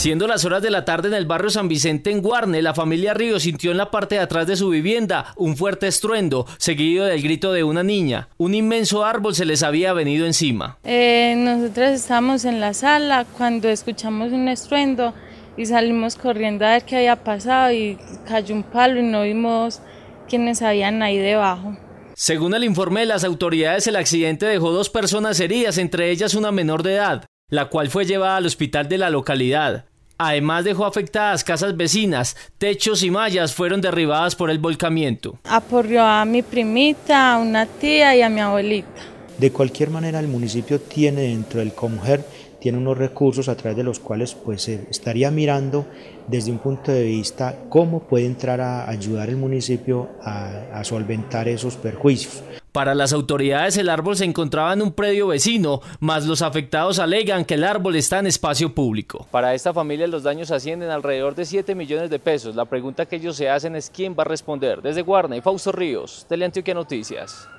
Siendo las horas de la tarde en el barrio San Vicente en Guarne, la familia Río sintió en la parte de atrás de su vivienda un fuerte estruendo, seguido del grito de una niña. Un inmenso árbol se les había venido encima. Eh, nosotros estábamos en la sala cuando escuchamos un estruendo y salimos corriendo a ver qué había pasado y cayó un palo y no vimos quiénes habían ahí debajo. Según el informe de las autoridades, el accidente dejó dos personas heridas, entre ellas una menor de edad la cual fue llevada al hospital de la localidad. Además dejó afectadas casas vecinas, techos y mallas fueron derribadas por el volcamiento. Aporrió a mi primita, a una tía y a mi abuelita. De cualquier manera el municipio tiene dentro del Comujer, tiene unos recursos a través de los cuales pues se estaría mirando desde un punto de vista cómo puede entrar a ayudar el municipio a solventar esos perjuicios. Para las autoridades el árbol se encontraba en un predio vecino, mas los afectados alegan que el árbol está en espacio público. Para esta familia los daños ascienden alrededor de 7 millones de pesos. La pregunta que ellos se hacen es quién va a responder. Desde Guarne y Fausto Ríos, Teleantioquia Noticias.